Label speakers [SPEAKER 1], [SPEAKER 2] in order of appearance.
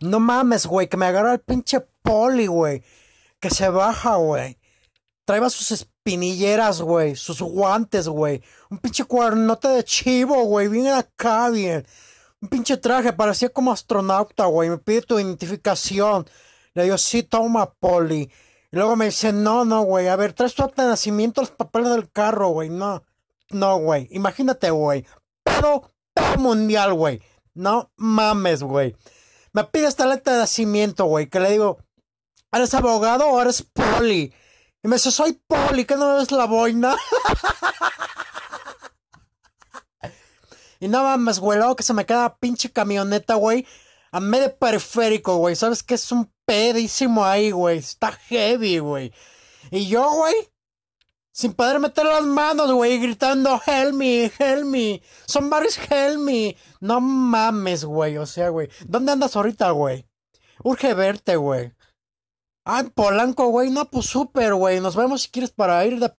[SPEAKER 1] No mames, güey, que me agarra el pinche poli, güey. Que se baja, güey. Traeba sus espinilleras, güey. Sus guantes, güey. Un pinche cuernote de chivo, güey. Viene acá, bien. Un pinche traje, parecía como astronauta, güey. Me pide tu identificación. Le digo, sí, toma, poli. Y luego me dice, no, no, güey. A ver, traes tu acta de nacimiento, los papeles del carro, güey. No, no, güey. Imagínate, güey. Pero, pero mundial, güey. No mames, güey. Me pide esta letra de nacimiento, güey. Que le digo, ¿eres abogado o eres poli? Y me dice, soy poli, ¿qué no ves la boina? y nada más, güey, que se me queda la pinche camioneta, güey. A medio periférico, güey. ¿Sabes qué? Es un pedísimo ahí, güey. Está heavy, güey. Y yo, güey, sin poder meter las manos, güey, gritando, help me, help me, somebody help me. No mames, güey, o sea, güey. ¿Dónde andas ahorita, güey? Urge verte, güey. Ah, Polanco, güey, no, pues súper, güey. Nos vemos si quieres para ir de